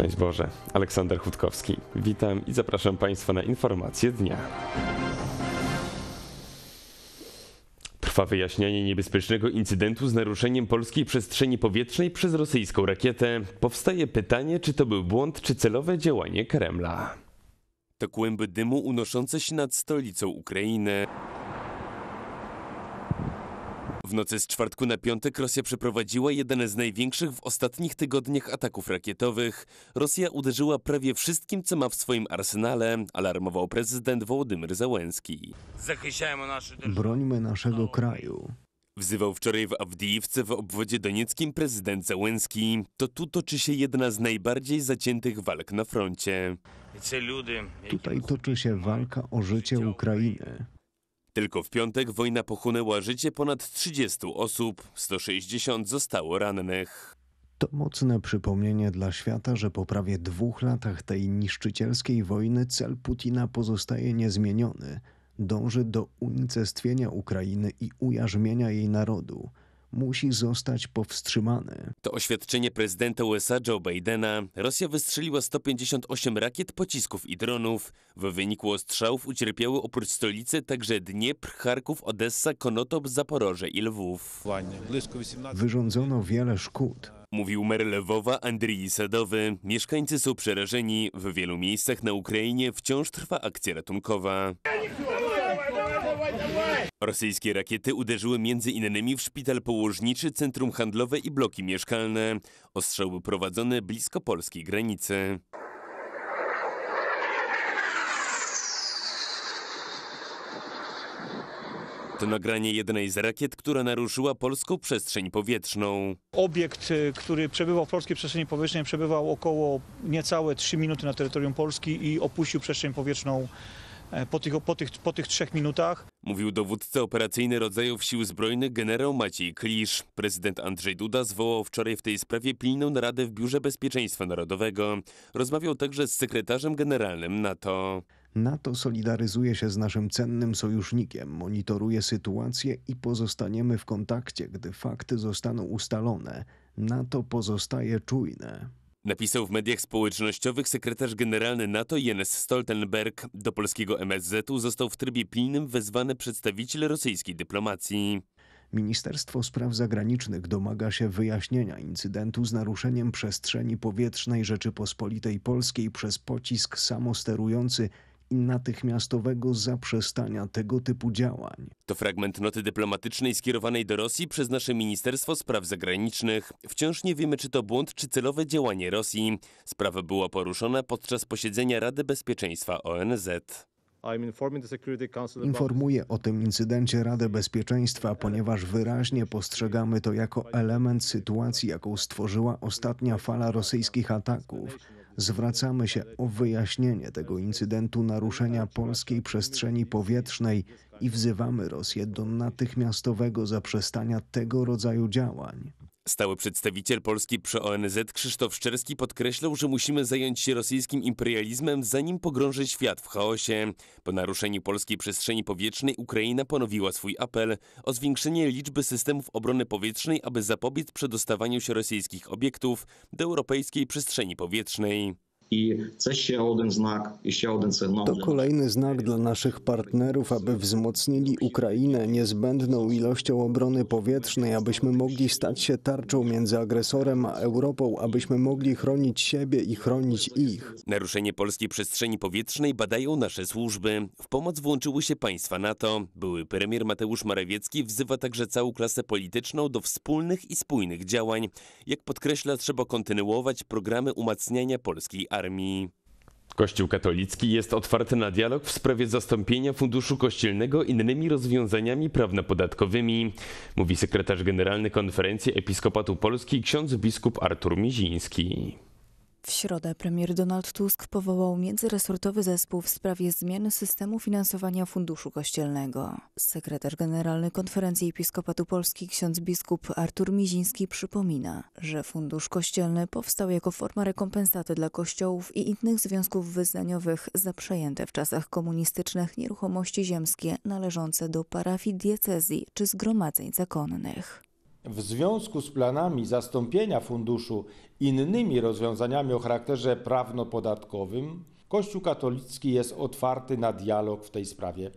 Szczęść Boże, Aleksander Chutkowski. Witam i zapraszam Państwa na informacje dnia. Trwa wyjaśnianie niebezpiecznego incydentu z naruszeniem polskiej przestrzeni powietrznej przez rosyjską rakietę. Powstaje pytanie, czy to był błąd, czy celowe działanie Kremla. To kłęby dymu unoszące się nad stolicą Ukrainy. W nocy z czwartku na piątek Rosja przeprowadziła jeden z największych w ostatnich tygodniach ataków rakietowych. Rosja uderzyła prawie wszystkim, co ma w swoim arsenale, alarmował prezydent Wołodymyr Załęski. Brońmy naszego kraju. Wzywał wczoraj w Awdijiwce w obwodzie donieckim prezydent Załęski. To tu toczy się jedna z najbardziej zaciętych walk na froncie. Tutaj toczy się walka o życie Ukrainy. Tylko w piątek wojna pochłonęła życie ponad 30 osób, 160 zostało rannych. To mocne przypomnienie dla świata, że po prawie dwóch latach tej niszczycielskiej wojny cel Putina pozostaje niezmieniony. Dąży do unicestwienia Ukrainy i ujarzmienia jej narodu musi zostać powstrzymany. To oświadczenie prezydenta USA Joe Bidena Rosja wystrzeliła 158 rakiet, pocisków i dronów. W wyniku ostrzałów ucierpiały oprócz stolicy także Dniepr, Charków, Odessa, Konotop, Zaporoże i Lwów. Wyrządzono wiele szkód. Mówił mer Lwowa Andrii Sadowy. Mieszkańcy są przerażeni. W wielu miejscach na Ukrainie wciąż trwa akcja ratunkowa. Rosyjskie rakiety uderzyły m.in. w szpital położniczy, centrum handlowe i bloki mieszkalne. Ostrzał był prowadzony blisko polskiej granicy. To nagranie jednej z rakiet, która naruszyła polską przestrzeń powietrzną. Obiekt, y, który przebywał w polskiej przestrzeni powietrznej, przebywał około niecałe 3 minuty na terytorium Polski i opuścił przestrzeń powietrzną e, po tych, po tych, po tych trzech minutach. Mówił dowódca operacyjny rodzajów sił zbrojnych generał Maciej Klisz. Prezydent Andrzej Duda zwołał wczoraj w tej sprawie pilną naradę w Biurze Bezpieczeństwa Narodowego. Rozmawiał także z sekretarzem generalnym NATO. NATO solidaryzuje się z naszym cennym sojusznikiem, monitoruje sytuację i pozostaniemy w kontakcie, gdy fakty zostaną ustalone. NATO pozostaje czujne. Napisał w mediach społecznościowych sekretarz generalny NATO Jens Stoltenberg. Do polskiego MSZ-u został w trybie pilnym wezwany przedstawiciel rosyjskiej dyplomacji. Ministerstwo Spraw Zagranicznych domaga się wyjaśnienia incydentu z naruszeniem przestrzeni powietrznej Rzeczypospolitej Polskiej przez pocisk samosterujący i natychmiastowego zaprzestania tego typu działań. To fragment noty dyplomatycznej skierowanej do Rosji przez nasze Ministerstwo Spraw Zagranicznych. Wciąż nie wiemy, czy to błąd, czy celowe działanie Rosji. Sprawa była poruszona podczas posiedzenia Rady Bezpieczeństwa ONZ. Informuję o tym incydencie Radę Bezpieczeństwa, ponieważ wyraźnie postrzegamy to jako element sytuacji, jaką stworzyła ostatnia fala rosyjskich ataków zwracamy się o wyjaśnienie tego incydentu naruszenia polskiej przestrzeni powietrznej i wzywamy Rosję do natychmiastowego zaprzestania tego rodzaju działań. Stały przedstawiciel Polski przy ONZ Krzysztof Szczerski podkreślał, że musimy zająć się rosyjskim imperializmem, zanim pogrąży świat w chaosie. Po naruszeniu polskiej przestrzeni powietrznej Ukraina ponowiła swój apel o zwiększenie liczby systemów obrony powietrznej, aby zapobiec przedostawaniu się rosyjskich obiektów do europejskiej przestrzeni powietrznej. I це ще один znak, і ще один To kolejny znak dla naszych partnerów, aby wzmocnili Ukrainę niezbędną ilością obrony powietrznej, abyśmy mogli stać się tarczą między agresorem a Europą, abyśmy mogli chronić siebie i chronić ich. Naruszenie polskiej przestrzeni powietrznej badają nasze służby. W pomoc włączyły się państwa NATO. Były premier Mateusz Morawiecki wzywa także całą klasę polityczną do wspólnych i spójnych działań. Jak podkreśla, trzeba kontynuować programy umacniania polskiej armii armii. Kościół katolicki jest otwarty na dialog w sprawie zastąpienia funduszu kościelnego innymi rozwiązaniami prawnopodatkowymi, mówi sekretarz generalny Konferencji Episkopatu Polski ksiądz biskup Artur Miziński. W środę premier Donald Tusk powołał międzyresortowy zespół w sprawie zmian systemu finansowania Funduszu Kościelnego. Sekretarz Generalny Konferencji Episkopatu Polski ksiądz biskup Artur Miziński przypomina, że Fundusz Kościelny powstał jako forma rekompensaty dla kościołów i innych związków wyznaniowych za przejęte w czasach komunistycznych nieruchomości ziemskie należące do parafii diecezji czy zgromadzeń zakonnych. W związku z planami zastąpienia funduszu innymi rozwiązaniami o charakterze prawno-podatkowym, Kościół katolicki jest otwarty na dialog w tej sprawie.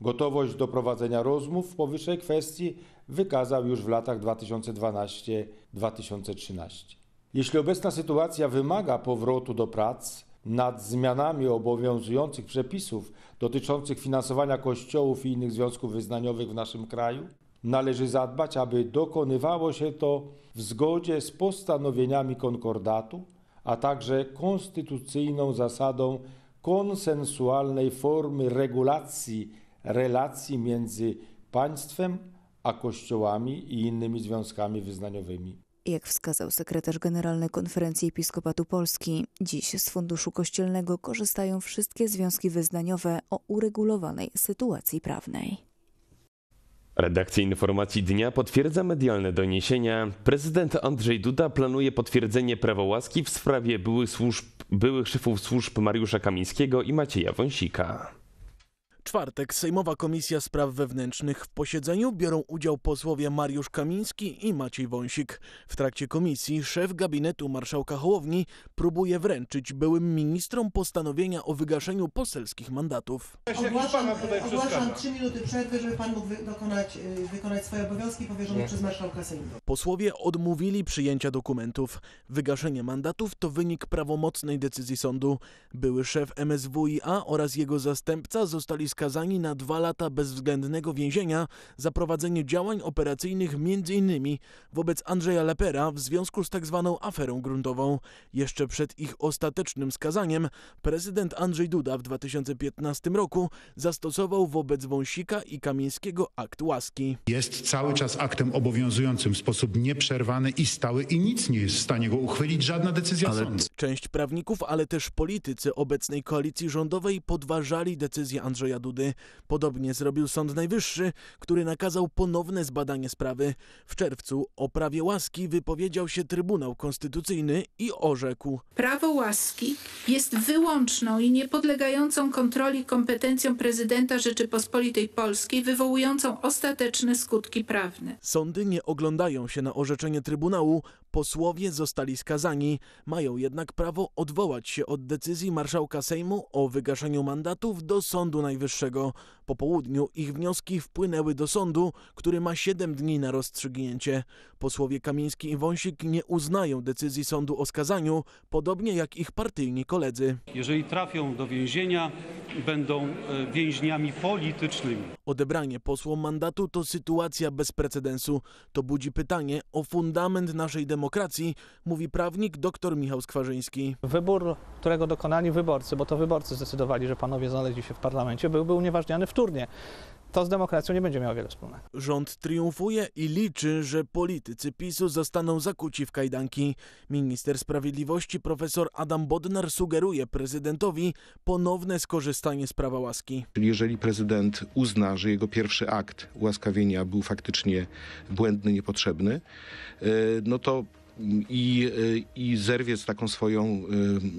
Gotowość do prowadzenia rozmów w powyższej kwestii wykazał już w latach 2012-2013. Jeśli obecna sytuacja wymaga powrotu do prac nad zmianami obowiązujących przepisów dotyczących finansowania kościołów i innych związków wyznaniowych w naszym kraju, należy zadbać, aby dokonywało się to w zgodzie z postanowieniami konkordatu, a także konstytucyjną zasadą konsensualnej formy regulacji relacji między państwem a kościołami i innymi związkami wyznaniowymi. Jak wskazał sekretarz generalny Konferencji Episkopatu Polski, dziś z Funduszu Kościelnego korzystają wszystkie związki wyznaniowe o uregulowanej sytuacji prawnej. Redakcja Informacji Dnia potwierdza medialne doniesienia. Prezydent Andrzej Duda planuje potwierdzenie prawa łaski w sprawie byłych, służb, byłych szefów służb Mariusza Kamińskiego i Macieja Wąsika czwartek Sejmowa Komisja Spraw Wewnętrznych w posiedzeniu biorą udział posłowie Mariusz Kamiński i Maciej Wąsik. W trakcie komisji szef gabinetu marszałka Hołowni próbuje wręczyć byłym ministrom postanowienia o wygaszeniu poselskich mandatów. Ogłaszam, ogłaszam trzy minuty przerwy, żeby pan mógł dokonać, y, wykonać swoje obowiązki powierzone Nie. przez marszałka Sejmu. Posłowie odmówili przyjęcia dokumentów. Wygaszenie mandatów to wynik prawomocnej decyzji sądu. Były szef MSWiA oraz jego zastępca zostali skazani na dwa lata bezwzględnego więzienia za prowadzenie działań operacyjnych m.in. wobec Andrzeja Lepera w związku z tzw. Tak aferą gruntową. Jeszcze przed ich ostatecznym skazaniem prezydent Andrzej Duda w 2015 roku zastosował wobec Wąsika i Kamińskiego akt łaski. Jest cały czas aktem obowiązującym w sposób nieprzerwany i stały i nic nie jest w stanie go uchwylić, żadna decyzja ale... sądu. Część prawników, ale też politycy obecnej koalicji rządowej podważali decyzję Andrzeja Dudy. Podobnie zrobił Sąd Najwyższy, który nakazał ponowne zbadanie sprawy. W czerwcu o prawie łaski wypowiedział się Trybunał Konstytucyjny i orzekł. Prawo łaski jest wyłączną i niepodlegającą kontroli kompetencją prezydenta Rzeczypospolitej Polskiej, wywołującą ostateczne skutki prawne. Sądy nie oglądają się na orzeczenie Trybunału, Posłowie zostali skazani, mają jednak prawo odwołać się od decyzji marszałka Sejmu o wygaszeniu mandatów do Sądu Najwyższego. Po południu ich wnioski wpłynęły do sądu, który ma 7 dni na rozstrzygnięcie. Posłowie Kamiński i Wąsik nie uznają decyzji sądu o skazaniu, podobnie jak ich partyjni koledzy. Jeżeli trafią do więzienia, będą e, więźniami politycznymi. Odebranie posłom mandatu to sytuacja bez precedensu. To budzi pytanie o fundament naszej demokracji, mówi prawnik dr Michał Skwarzyński. Wybór, którego dokonali wyborcy, bo to wyborcy zdecydowali, że panowie znaleźli się w parlamencie, byłby unieważniany w to z demokracją nie będzie miało wiele wspólnego. Rząd triumfuje i liczy, że politycy PiSu zostaną zakuci w kajdanki. Minister Sprawiedliwości profesor Adam Bodnar sugeruje prezydentowi ponowne skorzystanie z prawa łaski. Jeżeli prezydent uzna, że jego pierwszy akt łaskawienia był faktycznie błędny, niepotrzebny, e, no to i, y, i zerwie z, taką swoją,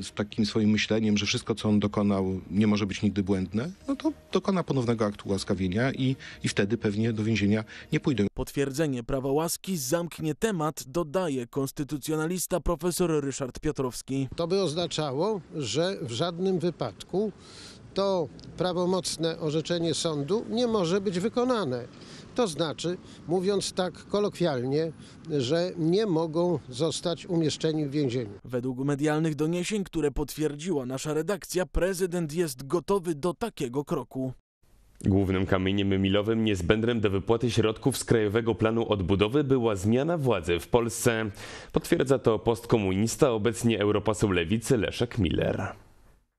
y, z takim swoim myśleniem, że wszystko, co on dokonał, nie może być nigdy błędne, no to dokona ponownego aktu łaskawienia i, i wtedy pewnie do więzienia nie pójdą. Potwierdzenie prawa łaski zamknie temat, dodaje konstytucjonalista profesor Ryszard Piotrowski. To by oznaczało, że w żadnym wypadku to prawomocne orzeczenie sądu nie może być wykonane. To znaczy, mówiąc tak kolokwialnie, że nie mogą zostać umieszczeni w więzieniu. Według medialnych doniesień, które potwierdziła nasza redakcja, prezydent jest gotowy do takiego kroku. Głównym kamieniem milowym niezbędnym do wypłaty środków z Krajowego Planu Odbudowy była zmiana władzy w Polsce. Potwierdza to postkomunista, obecnie europoseł lewicy Leszek Miller.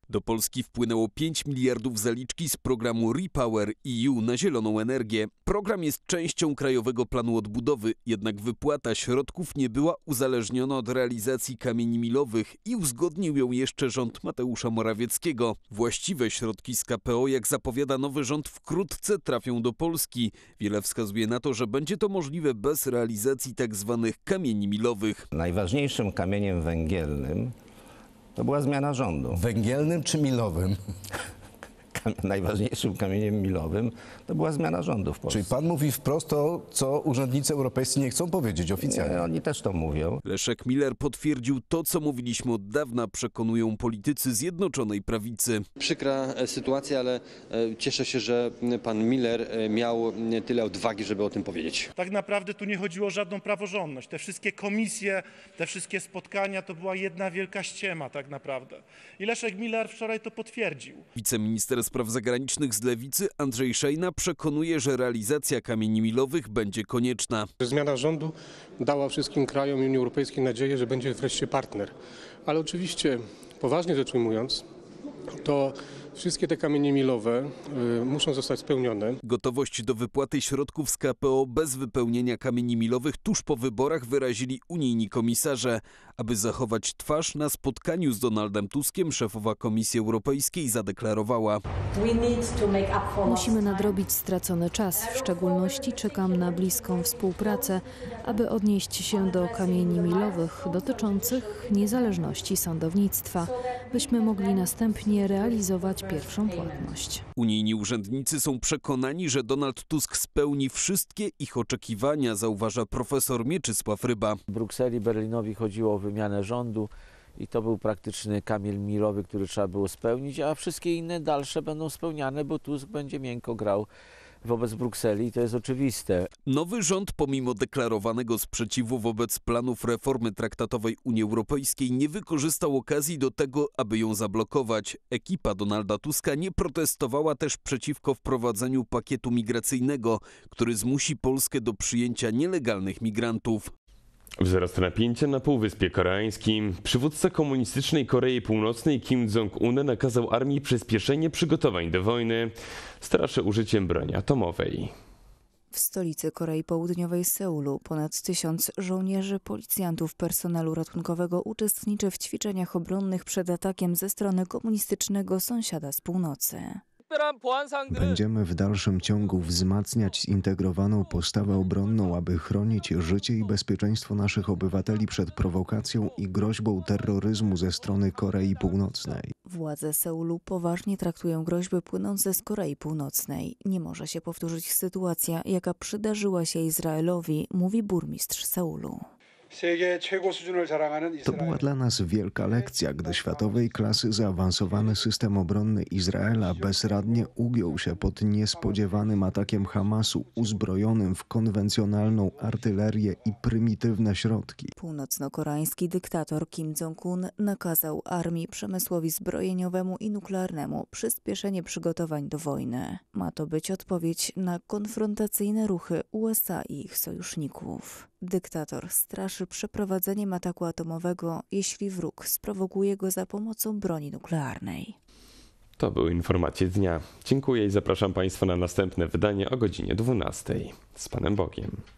Do Polski wpłynęło 5 miliardów zaliczki z programu Repower EU na zieloną energię. Program jest częścią Krajowego Planu Odbudowy, jednak wypłata środków nie była uzależniona od realizacji kamieni milowych i uzgodnił ją jeszcze rząd Mateusza Morawieckiego. Właściwe środki z KPO, jak zapowiada nowy rząd, wkrótce trafią do Polski. Wiele wskazuje na to, że będzie to możliwe bez realizacji tzw. Tak kamieni milowych. Najważniejszym kamieniem węgielnym to była zmiana rządu. Węgielnym czy milowym? najważniejszym kamieniem milowym, to była zmiana rządu w Polsce. Czyli pan mówi wprost to, co urzędnicy europejscy nie chcą powiedzieć oficjalnie. Nie, oni też to mówią. Leszek Miller potwierdził to, co mówiliśmy od dawna, przekonują politycy Zjednoczonej Prawicy. Przykra e, sytuacja, ale e, cieszę się, że pan Miller e, miał tyle odwagi, żeby o tym powiedzieć. Tak naprawdę tu nie chodziło o żadną praworządność. Te wszystkie komisje, te wszystkie spotkania to była jedna wielka ściema tak naprawdę. I Leszek Miller wczoraj to potwierdził. Wiceminister Spraw Zagranicznych z Lewicy Andrzej Szejna przekonuje, że realizacja kamieni milowych będzie konieczna. Zmiana rządu dała wszystkim krajom Unii Europejskiej nadzieję, że będzie wreszcie partner. Ale oczywiście, poważnie rzecz ujmując, to Wszystkie te kamienie milowe y, muszą zostać spełnione. Gotowość do wypłaty środków z KPO bez wypełnienia kamieni milowych tuż po wyborach wyrazili unijni komisarze. Aby zachować twarz, na spotkaniu z Donaldem Tuskiem szefowa Komisji Europejskiej zadeklarowała: Musimy nadrobić stracony czas. W szczególności czekam na bliską współpracę, aby odnieść się do kamieni milowych dotyczących niezależności sądownictwa, byśmy mogli następnie realizować pierwszą płatność. Unijni urzędnicy są przekonani, że Donald Tusk spełni wszystkie ich oczekiwania, zauważa profesor Mieczysław Ryba. W Brukseli, Berlinowi chodziło o wymianę rządu i to był praktyczny kamień milowy, który trzeba było spełnić, a wszystkie inne dalsze będą spełniane, bo Tusk będzie miękko grał wobec Brukseli i to jest oczywiste. Nowy rząd, pomimo deklarowanego sprzeciwu wobec planów reformy traktatowej Unii Europejskiej, nie wykorzystał okazji do tego, aby ją zablokować. Ekipa Donalda Tuska nie protestowała też przeciwko wprowadzeniu pakietu migracyjnego, który zmusi Polskę do przyjęcia nielegalnych migrantów. Wzrost napięcia na Półwyspie Koreańskim. Przywódca komunistycznej Korei Północnej Kim Jong-un nakazał armii przyspieszenie przygotowań do wojny. Straszy użyciem broni atomowej. W stolicy Korei Południowej Seulu ponad tysiąc żołnierzy, policjantów personelu ratunkowego uczestniczy w ćwiczeniach obronnych przed atakiem ze strony komunistycznego sąsiada z północy. Będziemy w dalszym ciągu wzmacniać zintegrowaną postawę obronną, aby chronić życie i bezpieczeństwo naszych obywateli przed prowokacją i groźbą terroryzmu ze strony Korei Północnej. Władze Seulu poważnie traktują groźby płynące z Korei Północnej. Nie może się powtórzyć sytuacja, jaka przydarzyła się Izraelowi, mówi burmistrz Seulu. To była dla nas wielka lekcja, gdy światowej klasy zaawansowany system obronny Izraela bezradnie ugiął się pod niespodziewanym atakiem Hamasu uzbrojonym w konwencjonalną artylerię i prymitywne środki. Północno-koreański dyktator Kim Jong-un nakazał armii przemysłowi zbrojeniowemu i nuklearnemu przyspieszenie przygotowań do wojny. Ma to być odpowiedź na konfrontacyjne ruchy USA i ich sojuszników. Dyktator straszy przeprowadzeniem ataku atomowego, jeśli wróg sprowokuje go za pomocą broni nuklearnej. To były informacje dnia. Dziękuję i zapraszam Państwa na następne wydanie o godzinie 12. Z Panem Bogiem.